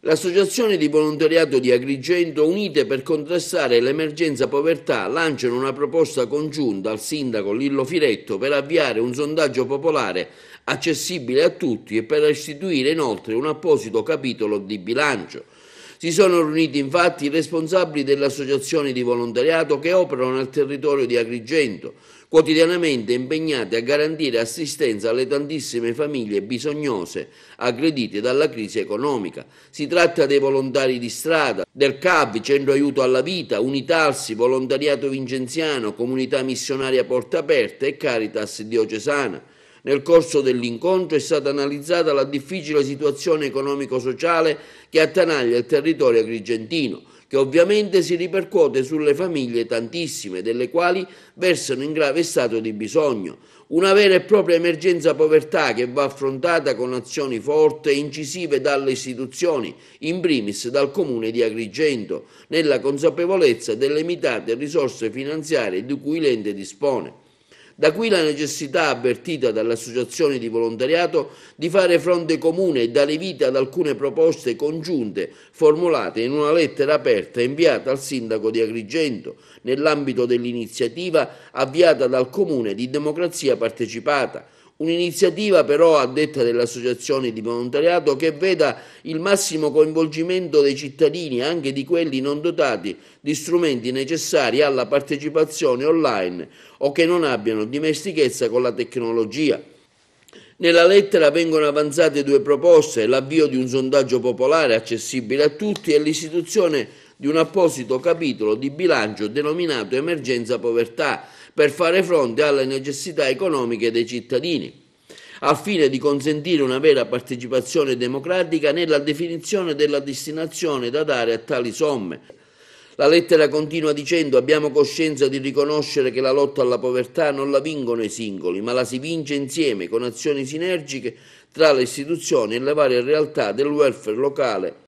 L'associazione di volontariato di Agrigento Unite per contrastare l'emergenza povertà lanciano una proposta congiunta al sindaco Lillo Firetto per avviare un sondaggio popolare accessibile a tutti e per istituire inoltre un apposito capitolo di bilancio. Si sono riuniti infatti i responsabili delle associazioni di volontariato che operano nel territorio di Agrigento, quotidianamente impegnate a garantire assistenza alle tantissime famiglie bisognose aggredite dalla crisi economica. Si tratta dei volontari di strada, del CAV, Centro Aiuto alla Vita, Unitalsi, Volontariato Vincenziano, Comunità Missionaria Porta Aperta e Caritas Diocesana. Nel corso dell'incontro è stata analizzata la difficile situazione economico-sociale che attanaglia il territorio agrigentino, che ovviamente si ripercuote sulle famiglie tantissime, delle quali versano in grave stato di bisogno. Una vera e propria emergenza povertà che va affrontata con azioni forti e incisive dalle istituzioni, in primis dal comune di Agrigento, nella consapevolezza delle limitate risorse finanziarie di cui l'ente dispone. Da qui la necessità avvertita dall'associazione di volontariato di fare fronte comune e dare vita ad alcune proposte congiunte formulate in una lettera aperta inviata al sindaco di Agrigento nell'ambito dell'iniziativa avviata dal Comune di Democrazia Partecipata Un'iniziativa però, a detta delle associazioni di volontariato, che veda il massimo coinvolgimento dei cittadini, anche di quelli non dotati di strumenti necessari alla partecipazione online o che non abbiano dimestichezza con la tecnologia. Nella lettera vengono avanzate due proposte, l'avvio di un sondaggio popolare accessibile a tutti e l'istituzione di un apposito capitolo di bilancio denominato Emergenza Povertà per fare fronte alle necessità economiche dei cittadini al fine di consentire una vera partecipazione democratica nella definizione della destinazione da dare a tali somme. La lettera continua dicendo abbiamo coscienza di riconoscere che la lotta alla povertà non la vincono i singoli, ma la si vince insieme con azioni sinergiche tra le istituzioni e le varie realtà del welfare locale